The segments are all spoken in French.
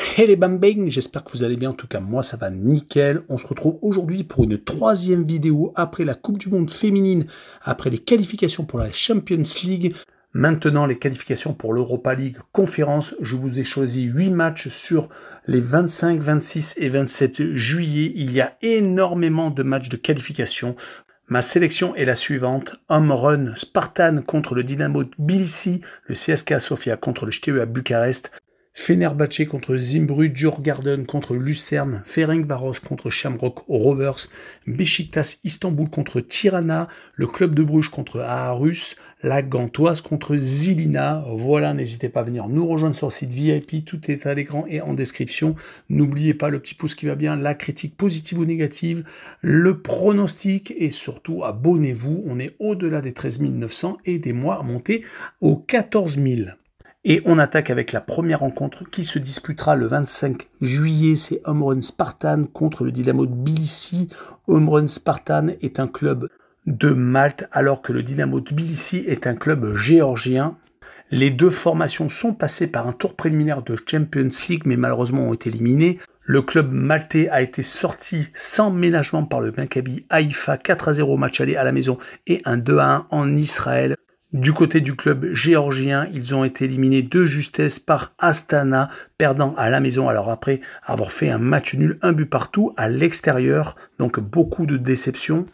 Hey les bambins, j'espère que vous allez bien, en tout cas moi ça va nickel. On se retrouve aujourd'hui pour une troisième vidéo après la Coupe du Monde féminine, après les qualifications pour la Champions League. Maintenant, les qualifications pour l'Europa League conférence. Je vous ai choisi 8 matchs sur les 25, 26 et 27 juillet. Il y a énormément de matchs de qualification. Ma sélection est la suivante. Home Run Spartan contre le Dynamo Tbilisi, le CSKA Sofia contre le à e Bucarest, Fenerbahce contre Zimbrud, Djurgarden contre Lucerne, Ferencvaros contre Shamrock Rovers, Besiktas Istanbul contre Tirana, le club de Bruges contre Aarhus, la Gantoise contre Zilina. Voilà, n'hésitez pas à venir nous rejoindre sur le site VIP, tout est à l'écran et en description. N'oubliez pas le petit pouce qui va bien, la critique positive ou négative, le pronostic et surtout abonnez-vous, on est au-delà des 13 900 et des mois monter aux 14 000. Et on attaque avec la première rencontre qui se disputera le 25 juillet. C'est Home Spartan contre le Dynamo de Tbilissi. Home Run Spartan est un club de Malte alors que le Dynamo de Tbilissi est un club géorgien. Les deux formations sont passées par un tour préliminaire de Champions League mais malheureusement ont été éliminées. Le club maltais a été sorti sans ménagement par le Maccabi Haïfa, 4 à 0 match aller à la maison et un 2 à 1 en Israël. Du côté du club géorgien, ils ont été éliminés de justesse par Astana, perdant à la maison. Alors après avoir fait un match nul, un but partout à l'extérieur, donc beaucoup de déception.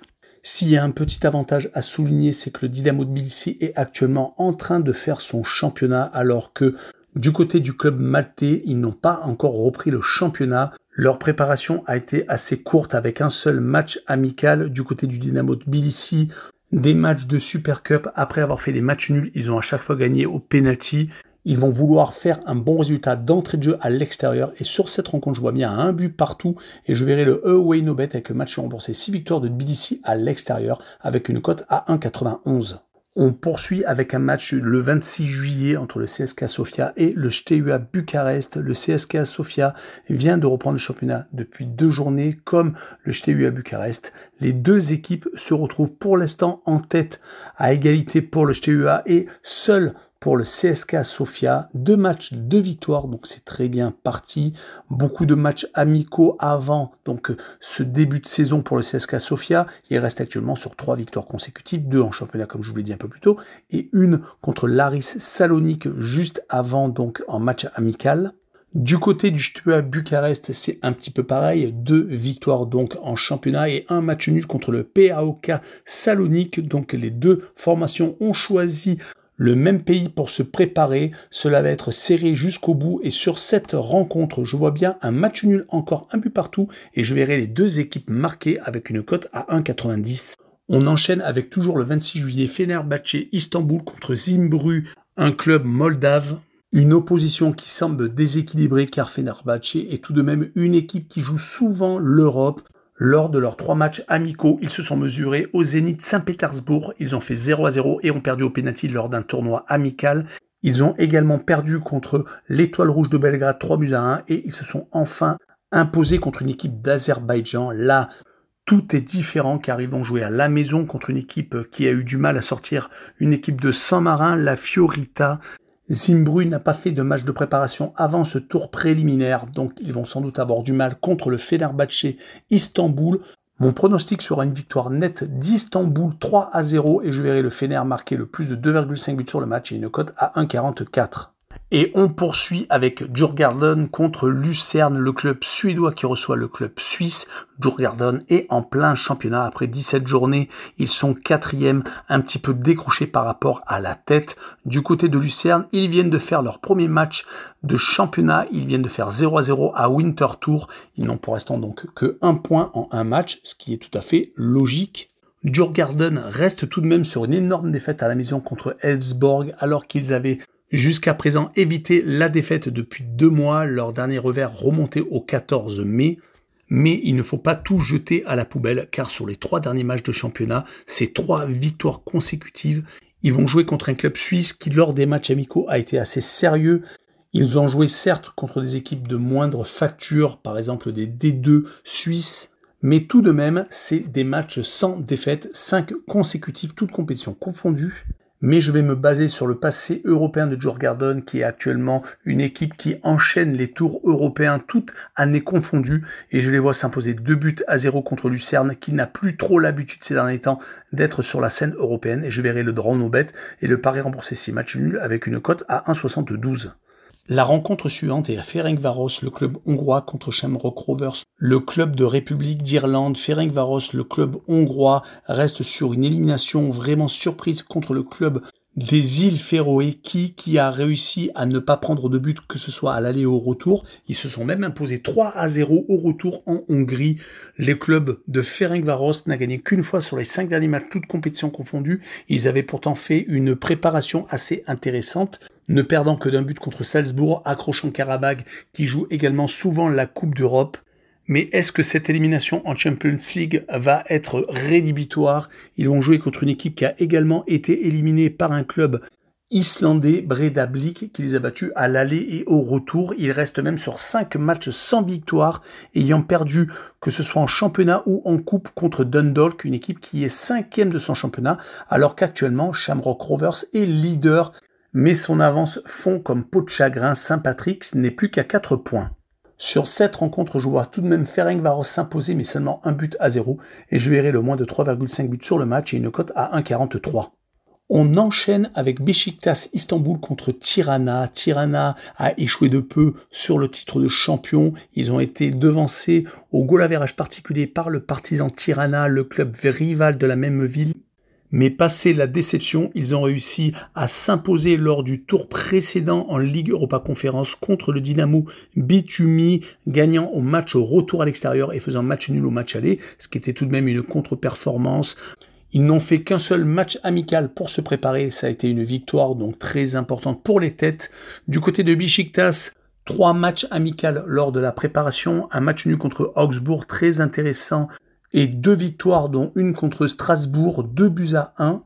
S'il y a un petit avantage à souligner, c'est que le Dynamo de Tbilisi est actuellement en train de faire son championnat, alors que du côté du club maltais, ils n'ont pas encore repris le championnat. Leur préparation a été assez courte avec un seul match amical du côté du Dynamo de Tbilisi des matchs de Super Cup. Après avoir fait des matchs nuls, ils ont à chaque fois gagné au penalty. Ils vont vouloir faire un bon résultat d'entrée de jeu à l'extérieur. Et sur cette rencontre, je vois bien un but partout. Et je verrai le away no bet avec le match remboursé 6 victoires de BDC à l'extérieur avec une cote à 1,91. On poursuit avec un match le 26 juillet entre le CSKA Sofia et le à Bucarest. Le CSK Sofia vient de reprendre le championnat depuis deux journées comme le à Bucarest. Les deux équipes se retrouvent pour l'instant en tête à égalité pour le Steaua et seul pour le CSK Sofia. Deux matchs, deux victoires, donc c'est très bien parti. Beaucoup de matchs amicaux avant donc euh, ce début de saison pour le CSK Sofia. Il reste actuellement sur trois victoires consécutives, deux en championnat comme je vous l'ai dit un peu plus tôt, et une contre Laris Salonique juste avant donc en match amical. Du côté du Stua Bucarest, c'est un petit peu pareil. Deux victoires donc en championnat et un match nul contre le PAOK Salonique. Donc les deux formations ont choisi le même pays pour se préparer. Cela va être serré jusqu'au bout et sur cette rencontre, je vois bien un match nul encore un but partout et je verrai les deux équipes marquées avec une cote à 1,90. On enchaîne avec toujours le 26 juillet Fenerbahçe Istanbul contre Zimbru, un club moldave. Une opposition qui semble déséquilibrée car Fenerbahçe est tout de même une équipe qui joue souvent l'Europe. Lors de leurs trois matchs amicaux, ils se sont mesurés au Zénith Saint-Pétersbourg. Ils ont fait 0 à 0 et ont perdu au pénalty lors d'un tournoi amical. Ils ont également perdu contre l'Étoile Rouge de Belgrade 3 buts à 1 et ils se sont enfin imposés contre une équipe d'Azerbaïdjan. Là, tout est différent car ils vont jouer à la maison contre une équipe qui a eu du mal à sortir une équipe de 100 marins la Fiorita. Zimbru n'a pas fait de match de préparation avant ce tour préliminaire, donc ils vont sans doute avoir du mal contre le Fenerbahçe Istanbul. Mon pronostic sera une victoire nette d'Istanbul 3 à 0 et je verrai le Fener marquer le plus de 2,5 buts sur le match et une cote à 1,44. Et on poursuit avec Djurgården contre Lucerne, le club suédois qui reçoit le club suisse. Djurgården est en plein championnat. Après 17 journées, ils sont quatrième, un petit peu décrochés par rapport à la tête. Du côté de Lucerne, ils viennent de faire leur premier match de championnat. Ils viennent de faire 0 à 0 à Winter Ils n'ont pour l'instant donc que un point en un match, ce qui est tout à fait logique Djurgården reste tout de même sur une énorme défaite à la maison contre Elfsborg alors qu'ils avaient Jusqu'à présent éviter la défaite depuis deux mois, leur dernier revers remonté au 14 mai. Mais il ne faut pas tout jeter à la poubelle car sur les trois derniers matchs de championnat, ces trois victoires consécutives, ils vont jouer contre un club suisse qui lors des matchs amicaux a été assez sérieux. Ils ont joué certes contre des équipes de moindre facture, par exemple des D2 suisses, mais tout de même, c'est des matchs sans défaite, cinq consécutives, toutes compétitions confondues mais je vais me baser sur le passé européen de George garden qui est actuellement une équipe qui enchaîne les tours européens toutes années confondues, et je les vois s'imposer deux buts à zéro contre Lucerne, qui n'a plus trop l'habitude ces derniers temps d'être sur la scène européenne, et je verrai le draw no bet et le pari remboursé 6 matchs nuls avec une cote à 1,72. La rencontre suivante est à Varos, le club hongrois contre Shamrock Rovers. Le club de République d'Irlande, Varos, le club hongrois, reste sur une élimination vraiment surprise contre le club des îles Féroé qui, qui a réussi à ne pas prendre de but que ce soit à l'aller ou au retour. Ils se sont même imposés 3 à 0 au retour en Hongrie. Les clubs de Varos n'a gagné qu'une fois sur les 5 derniers matchs, toutes compétitions confondues. Ils avaient pourtant fait une préparation assez intéressante ne perdant que d'un but contre Salzbourg, accrochant Karabag qui joue également souvent la Coupe d'Europe. Mais est-ce que cette élimination en Champions League va être rédhibitoire Ils vont jouer contre une équipe qui a également été éliminée par un club islandais Breda Blick qui les a battus à l'aller et au retour. Ils restent même sur 5 matchs sans victoire, ayant perdu que ce soit en championnat ou en coupe contre Dundalk, une équipe qui est cinquième de son championnat, alors qu'actuellement Shamrock Rovers est leader. Mais son avance fond comme peau de chagrin, Saint-Patrick's n'est plus qu'à 4 points. Sur cette rencontre, je vois tout de même Ferencvaros s'imposer, mais seulement un but à zéro et je verrai le moins de 3,5 buts sur le match et une cote à 1,43. On enchaîne avec Besiktas Istanbul contre Tirana. Tirana a échoué de peu sur le titre de champion. Ils ont été devancés au goal particulier par le partisan Tirana, le club rival de la même ville, mais passé la déception, ils ont réussi à s'imposer lors du tour précédent en Ligue Europa Conférence contre le Dynamo Bitumi, gagnant au match au retour à l'extérieur et faisant match nul au match aller, ce qui était tout de même une contre-performance. Ils n'ont fait qu'un seul match amical pour se préparer, ça a été une victoire donc très importante pour les têtes. Du côté de Bichiktas, trois matchs amicaux lors de la préparation, un match nul contre Augsbourg très intéressant et deux victoires, dont une contre Strasbourg, deux buts à 1.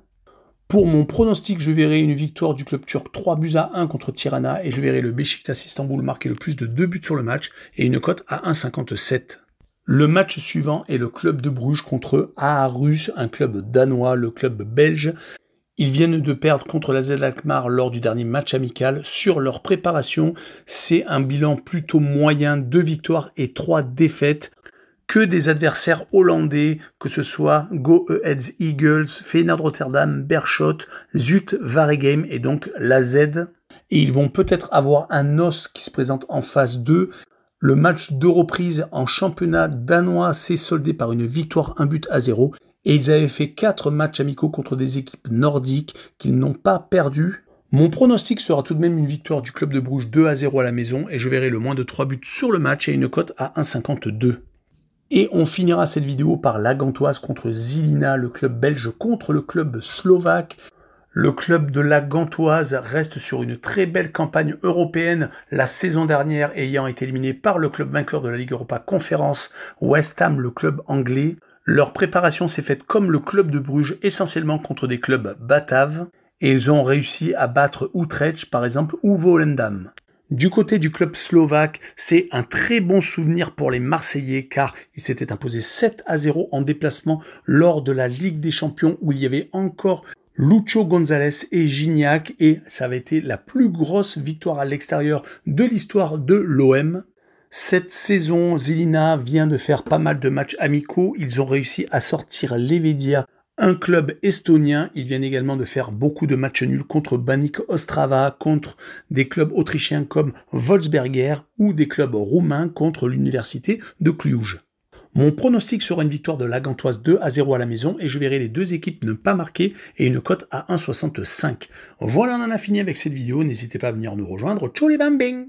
Pour mon pronostic, je verrai une victoire du club turc 3 buts à 1 contre Tirana et je verrai le Beşiktaş Istanbul marquer le plus de deux buts sur le match et une cote à 1,57. Le match suivant est le club de Bruges contre Aarhus, un club danois, le club belge. Ils viennent de perdre contre la Z Alkmaar lors du dernier match amical. Sur leur préparation, c'est un bilan plutôt moyen, deux victoires et trois défaites que des adversaires hollandais, que ce soit Go Ahead Eagles, Feyenoord Rotterdam, Berchot, Zut, Varegame et donc la Z. Et ils vont peut-être avoir un os qui se présente en phase 2. Le match de reprise en championnat danois s'est soldé par une victoire 1 but à 0 et ils avaient fait 4 matchs amicaux contre des équipes nordiques qu'ils n'ont pas perdu. Mon pronostic sera tout de même une victoire du club de Bruges 2 à 0 à la maison et je verrai le moins de 3 buts sur le match et une cote à 1,52. Et on finira cette vidéo par la Gantoise contre Zilina, le club belge contre le club slovaque. Le club de la Gantoise reste sur une très belle campagne européenne, la saison dernière ayant été éliminé par le club vainqueur de la Ligue Europa Conférence, West Ham, le club anglais. Leur préparation s'est faite comme le club de Bruges, essentiellement contre des clubs bataves, et ils ont réussi à battre Utrecht par exemple ou Volendam. Du côté du club slovaque, c'est un très bon souvenir pour les Marseillais car ils s'étaient imposés 7 à 0 en déplacement lors de la Ligue des Champions où il y avait encore Lucho González et Gignac et ça avait été la plus grosse victoire à l'extérieur de l'histoire de l'OM. Cette saison, Zelina vient de faire pas mal de matchs amicaux. Ils ont réussi à sortir Levedia un club estonien, ils viennent également de faire beaucoup de matchs nuls contre Banik Ostrava, contre des clubs autrichiens comme Wolfsberger ou des clubs roumains contre l'université de Cluj. Mon pronostic sera une victoire de la Gantoise 2 à 0 à la maison et je verrai les deux équipes ne pas marquer et une cote à 1,65. Voilà, on en a fini avec cette vidéo. N'hésitez pas à venir nous rejoindre. Tchou les bambing